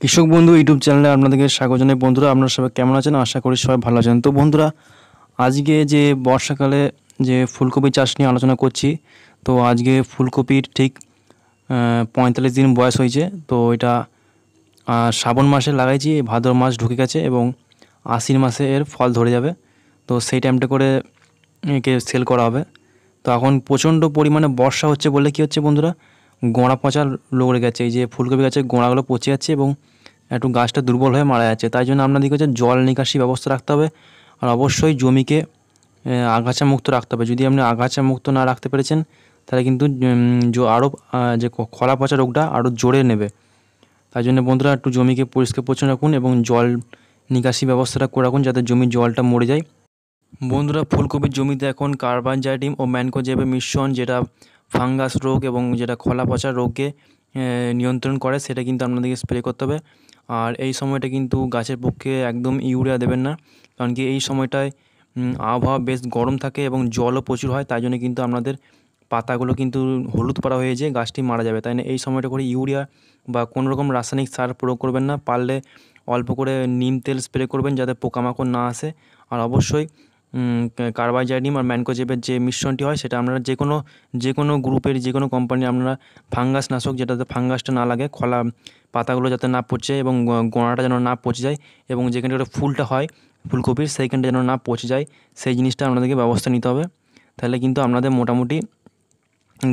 কৃষক বন্ধু ইউটিউব চ্যানেলে আপনাদেরকে স্বাগত জানাই বন্ধুরা আপনারা সবাই কেমন আছেন আশা করি সবাই ভালো আছেন তো বন্ধুরা আজকে যে বর্ষাকালে যে ফুলকপি চাষ নিয়ে আলোচনা করছি তো আজকে ফুলকপির ঠিক পঁয়তাল্লিশ দিন বয়স হয়েছে তো এটা শ্রাবণ মাসে লাগাইছি ভাদ্র মাস ঢুকে গেছে এবং আশ্বিন মাসে এর ফল ধরে যাবে তো সেই টাইমটা করে একে সেল করা হবে তো এখন প্রচণ্ড পরিমাণে বর্ষা হচ্ছে বলে কি হচ্ছে বন্ধুরা গোঁড়া পচার লোক গেছে এই যে ফুলকপি গাছের গোড়াগুলো পচে যাচ্ছে এবং একটু গাছটা দুর্বল হয়ে মারা যাচ্ছে তাই জন্য আপনাদেরকে হচ্ছে জল নিকাশি ব্যবস্থা রাখতে হবে আর অবশ্যই জমিকে আগাছা মুক্ত রাখতে হবে যদি আপনি আগাছা মুক্ত না রাখতে পেরেছেন তাহলে কিন্তু আরও যে খরা পচা রোগটা আরও জোরে নেবে তাই জন্য বন্ধুরা একটু জমিকে পরিষ্কার পরিচ্ছন্ন রাখুন এবং জল নিকাশি ব্যবস্থাটা করে রাখুন যাতে জমির জলটা মরে যায় বন্ধুরা ফুলকপির জমিতে এখন জাইটিম ও ম্যানকোজেবের মিশ্রণ যেটা ফাঙ্গাস রোগ এবং যেটা খলা পচা রোগকে নিয়ন্ত্রণ করে সেটা কিন্তু আপনাদেরকে স্প্রে করতে হবে আর এই সময়টা কিন্তু গাছের পক্ষে একদম ইউরিয়া দেবেন না কারণ কি এই সময়টায় আবহাওয়া বেশ গরম থাকে এবং জলও প্রচুর হয় তাই জন্য কিন্তু আপনাদের পাতাগুলো কিন্তু হলুদ পাড়া হয়ে যায় গাছটি মারা যাবে তাই না এই সময়টা করে ইউরিয়া বা কোনো রকম রাসায়নিক সার প্রয়োগ করবেন না পারলে অল্প করে নিম তেল স্প্রে করবেন যাতে পোকামাকড় না আসে আর অবশ্যই কার্বাইজাইডিম আর ম্যানকোজেবের যে মিশ্রণটি হয় সেটা আপনারা যে কোনো যে কোনো গ্রুপের যে কোনো কোম্পানির আপনারা ফাঙ্গাস নাশক যেটাতে ফাঙ্গাসটা না লাগে খলা পাতাগুলো যাতে না পচে এবং গোড়াটা যেন না পচে যায় এবং যেখানে একটা ফুলটা হয় ফুলকপির সেইখানটা যেন না পচে যায় সেই জিনিসটা আপনাদেরকে ব্যবস্থা নিতে হবে তাহলে কিন্তু আপনাদের মোটামুটি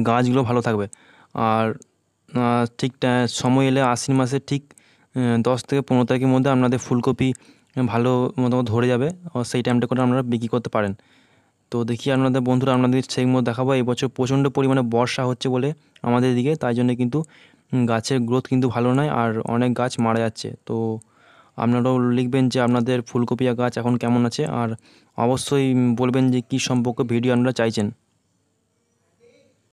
গাছগুলো ভালো থাকবে আর ঠিক সময় এলে আশ্বিন মাসে ঠিক দশ থেকে পনেরো তারিখের মধ্যে আপনাদের ফুলকপি ভালো মতো ধরে যাবে সেই টাইমটা করে আপনারা বিক্রি করতে পারেন তো দেখি আপনাদের বন্ধুরা আপনাদের সেই মতো দেখাবো এবছর প্রচণ্ড পরিমাণে বর্ষা হচ্ছে বলে আমাদের দিকে তাই জন্য কিন্তু গাছের গ্রোথ কিন্তু ভালো নয় আর অনেক গাছ মারা যাচ্ছে তো আপনারাও লিখবেন যে আপনাদের ফুলকপিয়া গাছ এখন কেমন আছে আর অবশ্যই বলবেন যে কী সম্পর্কে ভিডিও আপনারা চাইছেন